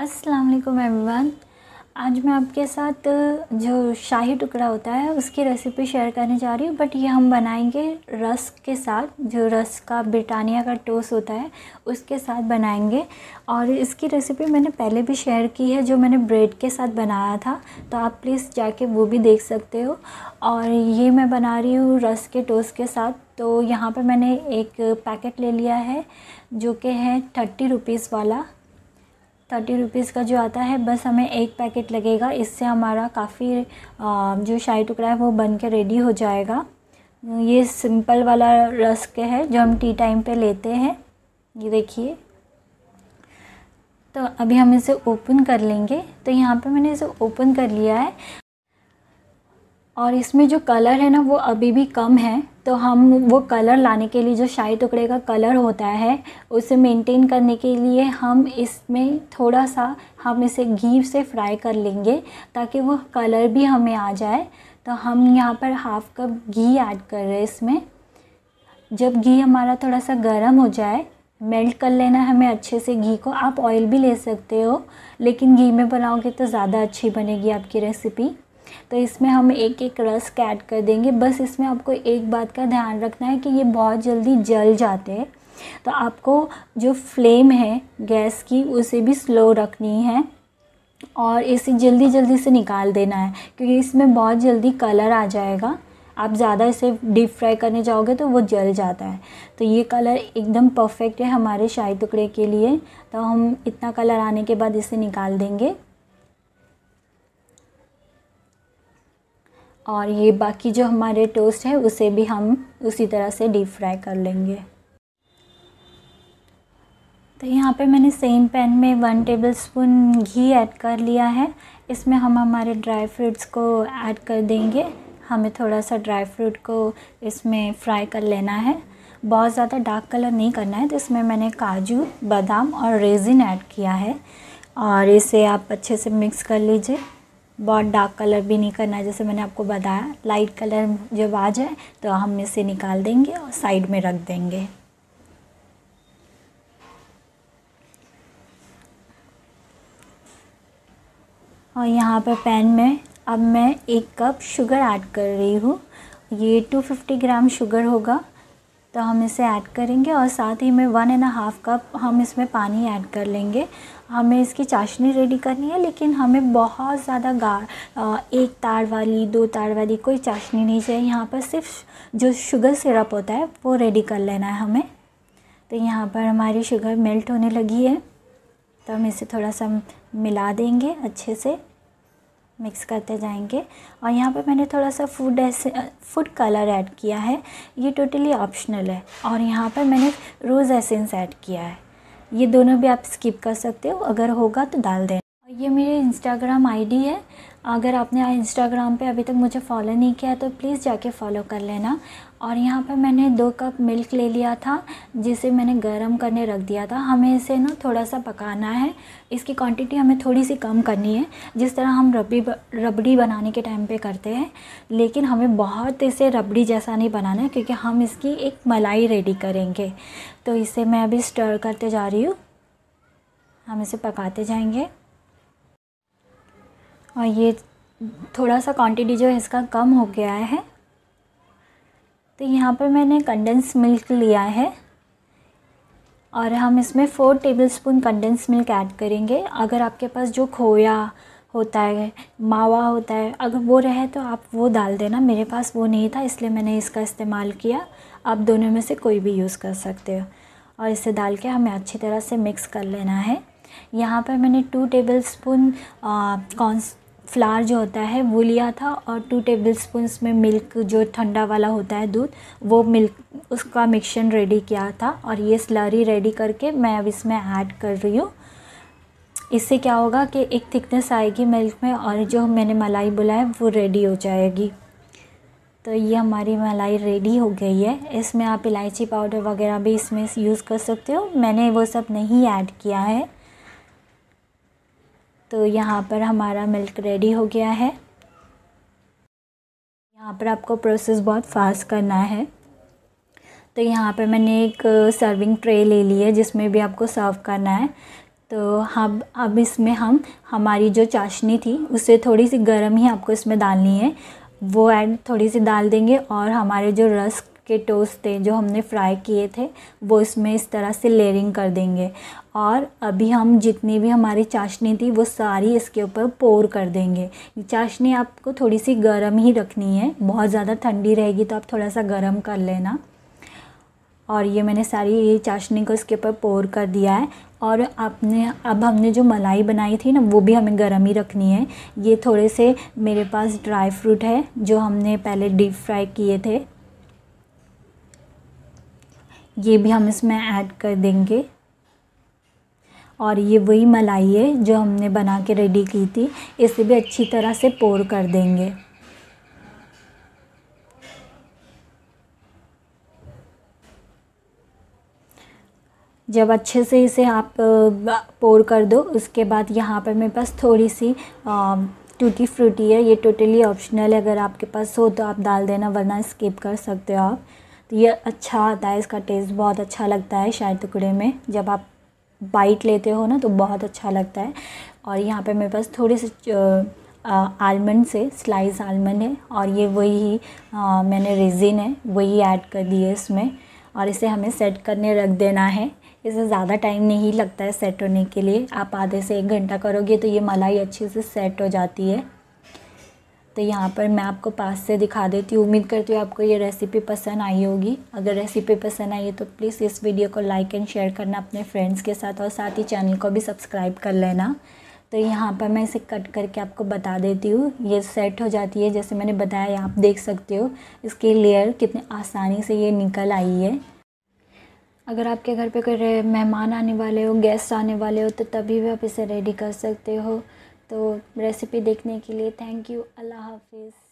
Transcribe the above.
अस्सलाम वालेकुम एवरीवन आज मैं आपके साथ जो शाही टुकड़ा होता है उसकी रेसिपी शेयर करने जा रही हूँ बट ये हम बनाएंगे रस के साथ जो रस का ब्रिटानिया का टोस्ट होता है उसके साथ बनाएंगे और इसकी रेसिपी मैंने पहले भी शेयर की है जो मैंने ब्रेड के साथ बनाया था तो आप प्लीज़ जाके वो भी देख सकते हो और ये मैं बना रही हूँ रस के टोस्ट के साथ तो यहाँ पर मैंने एक पैकेट ले लिया है जो कि है थर्टी रुपीज़ वाला थर्टी रुपीज़ का जो आता है बस हमें एक पैकेट लगेगा इससे हमारा काफ़ी जो शाही टुकड़ा है वो बन के रेडी हो जाएगा ये सिंपल वाला रस्क है जो हम टी टाइम पे लेते हैं ये देखिए तो अभी हम इसे ओपन कर लेंगे तो यहाँ पे मैंने इसे ओपन कर लिया है और इसमें जो कलर है ना वो अभी भी कम है तो हम वो कलर लाने के लिए जो शाही टुकड़े का कलर होता है उसे मेंटेन करने के लिए हम इसमें थोड़ा सा हम इसे घी से फ्राई कर लेंगे ताकि वो कलर भी हमें आ जाए तो हम यहाँ पर हाफ़ कप घी ऐड कर रहे हैं इसमें जब घी हमारा थोड़ा सा गर्म हो जाए मेल्ट कर लेना हमें अच्छे से घी को आप ऑयल भी ले सकते हो लेकिन घी में बनाओगे तो ज़्यादा अच्छी बनेगी आपकी रेसिपी तो इसमें हम एक एक रस्क ऐड कर देंगे बस इसमें आपको एक बात का ध्यान रखना है कि ये बहुत जल्दी जल जाते हैं तो आपको जो फ्लेम है गैस की उसे भी स्लो रखनी है और इसे जल्दी जल्दी से निकाल देना है क्योंकि इसमें बहुत जल्दी कलर आ जाएगा आप ज़्यादा इसे डीप फ्राई करने जाओगे तो वो जल जाता है तो ये कलर एकदम परफेक्ट है हमारे शाही टुकड़े के लिए तो हम इतना कलर आने के बाद इसे निकाल देंगे और ये बाकी जो हमारे टोस्ट है उसे भी हम उसी तरह से डीप फ्राई कर लेंगे तो यहाँ पे मैंने सेम पैन में वन टेबलस्पून घी ऐड कर लिया है इसमें हम हमारे ड्राई फ्रूट्स को ऐड कर देंगे हमें थोड़ा सा ड्राई फ्रूट को इसमें फ्राई कर लेना है बहुत ज़्यादा डार्क कलर नहीं करना है तो इसमें मैंने काजू बादाम और रेजिन ऐड किया है और इसे आप अच्छे से मिक्स कर लीजिए बहुत डार्क कलर भी नहीं करना है जैसे मैंने आपको बताया लाइट कलर जब आ जाए तो हम इसे निकाल देंगे और साइड में रख देंगे और यहाँ पर पैन में अब मैं एक कप शुगर ऐड कर रही हूँ ये टू फिफ्टी ग्राम शुगर होगा तो हम इसे ऐड करेंगे और साथ ही में वन एंड हाफ़ कप हम इसमें पानी ऐड कर लेंगे हमें इसकी चाशनी रेडी करनी है लेकिन हमें बहुत ज़्यादा गा एक तार वाली दो तार वाली कोई चाशनी नहीं चाहिए यहाँ पर सिर्फ जो शुगर सिरप होता है वो रेडी कर लेना है हमें तो यहाँ पर हमारी शुगर मेल्ट होने लगी है तो हम इसे थोड़ा सा मिला देंगे अच्छे से मिक्स करते जाएंगे और यहाँ पे मैंने थोड़ा सा फूड ऐसे फूड कलर ऐड किया है ये टोटली ऑप्शनल है और यहाँ पर मैंने रोज़ एसेंस ऐड किया है ये दोनों भी आप स्किप कर सकते हो अगर होगा तो डाल देना ये मेरी इंस्टाग्राम आईडी है अगर आपने इंस्टाग्राम पे अभी तक मुझे फॉलो नहीं किया तो प्लीज़ जाके फॉलो कर लेना और यहाँ पे मैंने दो कप मिल्क ले लिया था जिसे मैंने गरम करने रख दिया था हमें इसे ना थोड़ा सा पकाना है इसकी क्वांटिटी हमें थोड़ी सी कम करनी है जिस तरह हम रबड़ी रबड़ी बनाने के टाइम पे करते हैं लेकिन हमें बहुत इसे रबड़ी जैसा नहीं बनाना है क्योंकि हम इसकी एक मलाई रेडी करेंगे तो इसे मैं अभी स्टर करते जा रही हूँ हम इसे पकाते जाएँगे और ये थोड़ा सा क्वांटिटी जो है इसका कम हो गया है तो यहाँ पर मैंने कंडेंस मिल्क लिया है और हम इसमें four tablespoon condense milk add करेंगे अगर आपके पास जो खोया होता है मावा होता है अगर वो रहे तो आप वो डाल देना मेरे पास वो नहीं था इसलिए मैंने इसका इस्तेमाल किया आप दोनों में से कोई भी यूज़ कर सकते हो और इसे डाल के हमें अच्छी तरह से मिक्स कर लेना है यहाँ पर मैंने टू टेबल स्पून कॉन्स फ्लार जो होता है वो लिया था और टू टेबल स्पून में मिल्क जो ठंडा वाला होता है दूध वो मिल्क उसका मिक्सन रेडी किया था और ये स्लरी रेडी करके मैं अब इसमें ऐड कर रही हूँ इससे क्या होगा कि एक थिकनेस आएगी मिल्क में और जो मैंने मलाई बुला है वो रेडी हो जाएगी तो ये हमारी मलाई रेडी हो गई है इसमें आप इलायची पाउडर वगैरह भी इसमें यूज़ कर सकते हो मैंने वो सब नहीं ऐड किया है तो यहाँ पर हमारा मिल्क रेडी हो गया है यहाँ पर आपको प्रोसेस बहुत फास्ट करना है तो यहाँ पर मैंने एक सर्विंग ट्रे ले ली है जिसमें भी आपको सर्व करना है तो हम अब इसमें हम हमारी जो चाशनी थी उसे थोड़ी सी गर्म ही आपको इसमें डालनी है वो ऐड थोड़ी सी डाल देंगे और हमारे जो रस्क के टोस्ट थे जो हमने फ्राई किए थे वो इसमें इस तरह से लेयरिंग कर देंगे और अभी हम जितनी भी हमारी चाशनी थी वो सारी इसके ऊपर पोर कर देंगे ये चाशनी आपको थोड़ी सी गर्म ही रखनी है बहुत ज़्यादा ठंडी रहेगी तो आप थोड़ा सा गर्म कर लेना और ये मैंने सारी ये चाशनी को इसके ऊपर पोर कर दिया है और आपने अब हमने जो मलाई बनाई थी ना वो भी हमें गर्म ही रखनी है ये थोड़े से मेरे पास ड्राई फ्रूट है जो हमने पहले डीप फ्राई किए थे ये भी हम इसमें ऐड कर देंगे और ये वही मलाई है जो हमने बना के रेडी की थी इसे भी अच्छी तरह से पोर कर देंगे जब अच्छे से इसे आप पोर कर दो उसके बाद यहाँ पर मेरे पास थोड़ी सी टूटी फ्रूटी है ये टोटली ऑप्शनल है अगर आपके पास हो तो आप डाल देना वरना स्किप कर सकते हो आप तो ये अच्छा आता है इसका टेस्ट बहुत अच्छा लगता है शाही टुकड़े में जब आप बाइट लेते हो ना तो बहुत अच्छा लगता है और यहाँ पे मेरे पास थोड़े से आलमंड से स्लाइस आलमंड है और ये वही मैंने रेजिन है वही ऐड कर दी है इसमें और इसे हमें सेट करने रख देना है इसे ज़्यादा टाइम नहीं लगता है सेट होने के लिए आप आधे से एक घंटा करोगे तो ये मलाई अच्छे से सेट हो जाती है तो यहाँ पर मैं आपको पास से दिखा देती हूँ उम्मीद करती हूँ आपको ये रेसिपी पसंद आई होगी अगर रेसिपी पसंद आई है तो प्लीज़ इस वीडियो को लाइक एंड शेयर करना अपने फ्रेंड्स के साथ और साथ ही चैनल को भी सब्सक्राइब कर लेना तो यहाँ पर मैं इसे कट करके आपको बता देती हूँ ये सेट हो जाती है जैसे मैंने बताया आप देख सकते हो इसकी लेयर कितने आसानी से ये निकल आई है अगर आपके घर पर कोई मेहमान आने वाले हो गेस्ट आने वाले हो तो तभी भी आप इसे रेडी कर सकते हो तो रेसिपी देखने के लिए थैंक यू अल्लाह हाफिज़